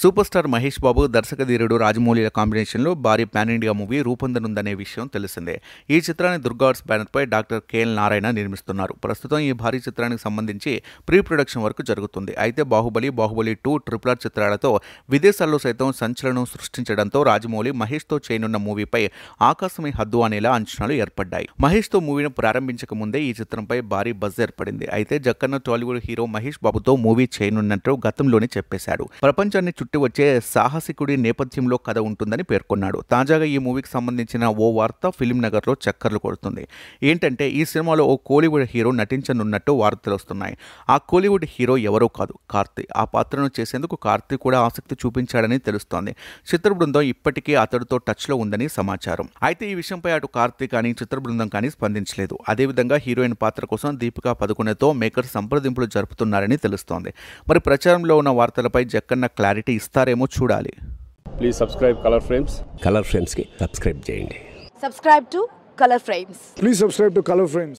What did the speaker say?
super star Mahesh బాబు ధీరుడు రాజమౌళిల కాంబినేషన్లో భారీ పాన్ ఇండియా మూవీ రూపొందనుందనే విషయం తెలిసిందే ఈ చిత్రాన్ని దుర్గాడ్స్ బ్యానర్పై డాక్టర్ కేఎల్ నారాయణ నిర్మిస్తున్నారు ప్రస్తుతం ఈ భారీ చిత్రానికి సంబంధించి ప్రీ ప్రొడక్షన్ వరకు జరుగుతుంది అయితే Baahubali Baahubali two triple R చిత్రాలతో విదేశాల్లో సైతం సంచలనం సృష్టించడంతో రాజమౌళి మహేష్తో చేయనున్న మూవీపై ఆకాశమే హద్దు అనేలా అంచనాలు ఏర్పడ్డాయి మహేష్తో మూవీని ప్రారంభించక ముందే ఈ చిత్రంపై భారీ బజ్ ఏర్పడింది అయితే జక్కన్న టాలీవుడ్ హీరో మహేష్ బాబుతో మూవీ చేయనున్నట్టు గతంలోనే చెప్పేశాడు ప్రపంచాన్ని చుట్టి వచ్చే సాహసికుడి నేపథ్యంలో కథ ఉంటుందని పేర్కొన్నాడు తాజాగా ఈ మూవీకి సంబంధించిన ఓ వార్త ఫిలిం నగర్లో చక్కర్లు కొడుతుంది ఏంటంటే ఈ సినిమాలో ఓ కోలీవుడ్ హీరో నటించనున్నట్టు వార్తలు వస్తున్నాయి ఆ కోలీవుడ్ హీరో ఎవరో కాదు కార్తీ ఆ పాత్రను చేసేందుకు కార్తీ కూడా ఆసక్తి చూపించాడని తెలుస్తోంది చిత్ర బృందం ఇప్పటికీ అతడితో టచ్లో ఉందని సమాచారం అయితే ఈ విషయంపై అటు కార్తీ కానీ చిత్ర బృందం కానీ స్పందించలేదు అదేవిధంగా హీరోయిన్ పాత్ర కోసం దీపికా పదుకొనతో మేకర్ సంప్రదింపులు జరుపుతున్నారని తెలుస్తోంది మరి ప్రచారంలో ఉన్న వార్తలపై జక్కన్న క్లారిటీ పార్టీ ఇస్తారేమో చూడాలి please subscribe Colour Frames Colour కి సబ్స్క్రైబ్ చేయండి subscribe to Colour Frames please subscribe to Colour frames